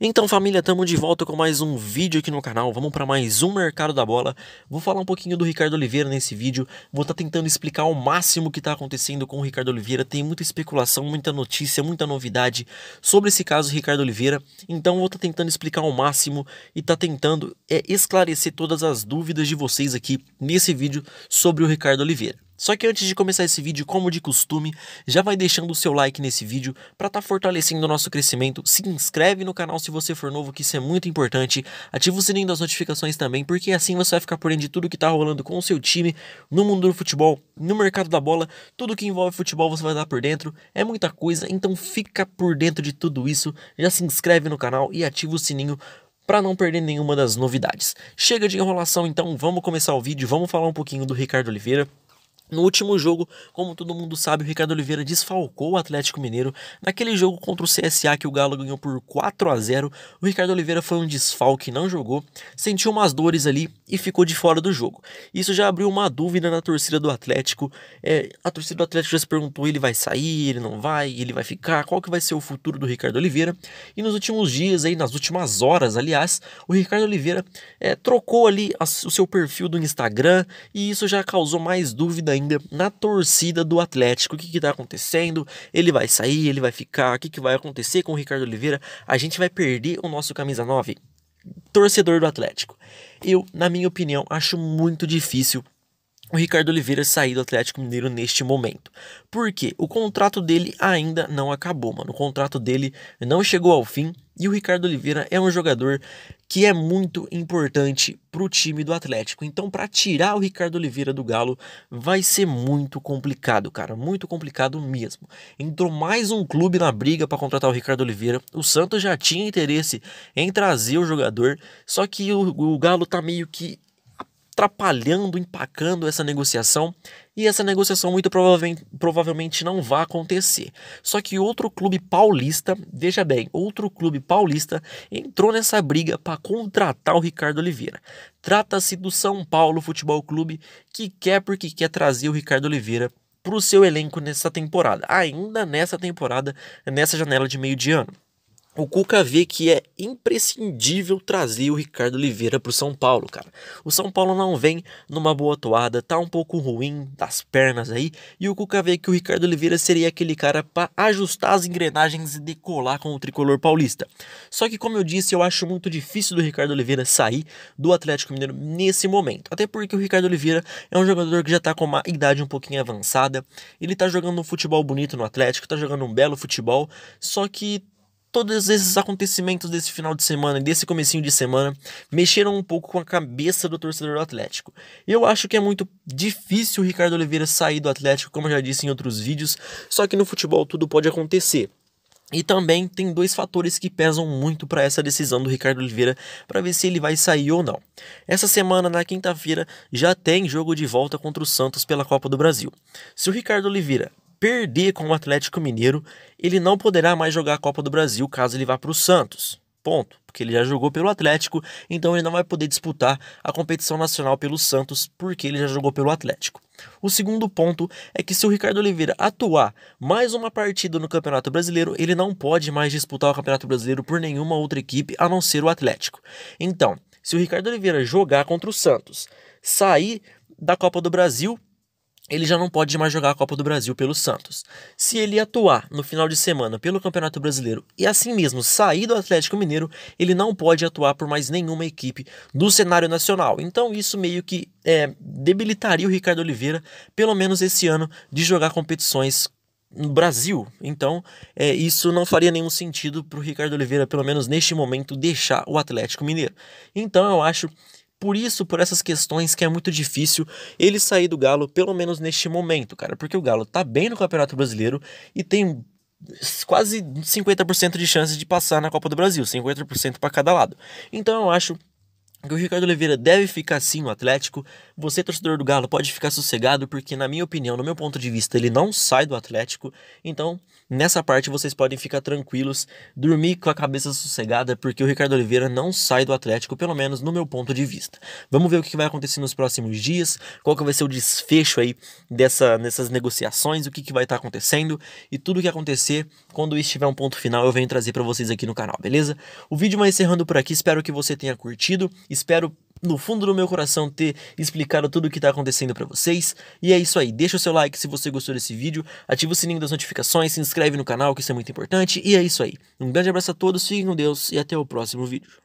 Então família, estamos de volta com mais um vídeo aqui no canal, vamos para mais um Mercado da Bola. Vou falar um pouquinho do Ricardo Oliveira nesse vídeo, vou estar tá tentando explicar ao máximo o que está acontecendo com o Ricardo Oliveira. Tem muita especulação, muita notícia, muita novidade sobre esse caso Ricardo Oliveira. Então vou estar tá tentando explicar ao máximo e estar tá tentando é, esclarecer todas as dúvidas de vocês aqui nesse vídeo sobre o Ricardo Oliveira. Só que antes de começar esse vídeo, como de costume, já vai deixando o seu like nesse vídeo para estar tá fortalecendo o nosso crescimento. Se inscreve no canal se você for novo, que isso é muito importante. Ativa o sininho das notificações também, porque assim você vai ficar por dentro de tudo que está rolando com o seu time, no mundo do futebol, no mercado da bola, tudo que envolve futebol você vai dar por dentro. É muita coisa, então fica por dentro de tudo isso. Já se inscreve no canal e ativa o sininho para não perder nenhuma das novidades. Chega de enrolação, então vamos começar o vídeo, vamos falar um pouquinho do Ricardo Oliveira. No último jogo, como todo mundo sabe, o Ricardo Oliveira desfalcou o Atlético Mineiro. Naquele jogo contra o CSA que o Galo ganhou por 4 a 0, o Ricardo Oliveira foi um desfalque, não jogou, sentiu umas dores ali e ficou de fora do jogo. Isso já abriu uma dúvida na torcida do Atlético. É, a torcida do Atlético já se perguntou: ele vai sair, ele não vai, ele vai ficar, qual que vai ser o futuro do Ricardo Oliveira? E nos últimos dias, aí, nas últimas horas, aliás, o Ricardo Oliveira é, trocou ali a, o seu perfil do Instagram e isso já causou mais dúvida ainda na torcida do Atlético. O que está acontecendo? Ele vai sair, ele vai ficar, o que, que vai acontecer com o Ricardo Oliveira? A gente vai perder o nosso camisa 9? Torcedor do Atlético. Eu, na minha opinião, acho muito difícil o Ricardo Oliveira sair do Atlético Mineiro neste momento. Por quê? O contrato dele ainda não acabou, mano. O contrato dele não chegou ao fim e o Ricardo Oliveira é um jogador que é muito importante para o time do Atlético. Então, para tirar o Ricardo Oliveira do Galo vai ser muito complicado, cara, muito complicado mesmo. Entrou mais um clube na briga para contratar o Ricardo Oliveira. O Santos já tinha interesse em trazer o jogador, só que o, o Galo tá meio que atrapalhando, empacando essa negociação e essa negociação muito provavelmente, provavelmente não vai acontecer. Só que outro clube paulista, veja bem, outro clube paulista entrou nessa briga para contratar o Ricardo Oliveira. Trata-se do São Paulo Futebol Clube que quer porque quer trazer o Ricardo Oliveira para o seu elenco nessa temporada, ainda nessa temporada, nessa janela de meio de ano o Cuca vê que é imprescindível trazer o Ricardo Oliveira para o São Paulo, cara. O São Paulo não vem numa boa toada, tá um pouco ruim das pernas aí, e o Cuca vê que o Ricardo Oliveira seria aquele cara para ajustar as engrenagens e decolar com o tricolor paulista. Só que, como eu disse, eu acho muito difícil do Ricardo Oliveira sair do Atlético Mineiro nesse momento, até porque o Ricardo Oliveira é um jogador que já tá com uma idade um pouquinho avançada, ele tá jogando um futebol bonito no Atlético, tá jogando um belo futebol, só que todos esses acontecimentos desse final de semana e desse comecinho de semana mexeram um pouco com a cabeça do torcedor do Atlético. Eu acho que é muito difícil o Ricardo Oliveira sair do Atlético, como eu já disse em outros vídeos, só que no futebol tudo pode acontecer. E também tem dois fatores que pesam muito para essa decisão do Ricardo Oliveira para ver se ele vai sair ou não. Essa semana, na quinta-feira, já tem jogo de volta contra o Santos pela Copa do Brasil. Se o Ricardo Oliveira perder com o Atlético Mineiro, ele não poderá mais jogar a Copa do Brasil caso ele vá para o Santos. Ponto. Porque ele já jogou pelo Atlético, então ele não vai poder disputar a competição nacional pelo Santos, porque ele já jogou pelo Atlético. O segundo ponto é que se o Ricardo Oliveira atuar mais uma partida no Campeonato Brasileiro, ele não pode mais disputar o Campeonato Brasileiro por nenhuma outra equipe a não ser o Atlético. Então, se o Ricardo Oliveira jogar contra o Santos, sair da Copa do Brasil ele já não pode mais jogar a Copa do Brasil pelo Santos. Se ele atuar no final de semana pelo Campeonato Brasileiro e assim mesmo sair do Atlético Mineiro, ele não pode atuar por mais nenhuma equipe do cenário nacional. Então isso meio que é, debilitaria o Ricardo Oliveira, pelo menos esse ano, de jogar competições no Brasil. Então, é, isso não faria nenhum sentido para o Ricardo Oliveira, pelo menos neste momento, deixar o Atlético Mineiro. Então, eu acho por isso, por essas questões que é muito difícil ele sair do Galo, pelo menos neste momento, cara. Porque o Galo tá bem no Campeonato Brasileiro e tem quase 50% de chances de passar na Copa do Brasil, 50% para cada lado. Então eu acho que o Ricardo Oliveira deve ficar sim no Atlético. Você, torcedor do Galo, pode ficar sossegado, porque, na minha opinião, no meu ponto de vista, ele não sai do Atlético. Então, nessa parte, vocês podem ficar tranquilos, dormir com a cabeça sossegada, porque o Ricardo Oliveira não sai do Atlético, pelo menos no meu ponto de vista. Vamos ver o que vai acontecer nos próximos dias, qual que vai ser o desfecho aí dessa, dessas negociações, o que, que vai estar tá acontecendo e tudo o que acontecer quando estiver um ponto final, eu venho trazer para vocês aqui no canal, beleza? O vídeo vai encerrando por aqui, espero que você tenha curtido Espero no fundo do meu coração ter explicado tudo o que está acontecendo para vocês. E é isso aí, deixa o seu like se você gostou desse vídeo, ativa o sininho das notificações, se inscreve no canal, que isso é muito importante. E é isso aí. Um grande abraço a todos, fiquem com Deus e até o próximo vídeo.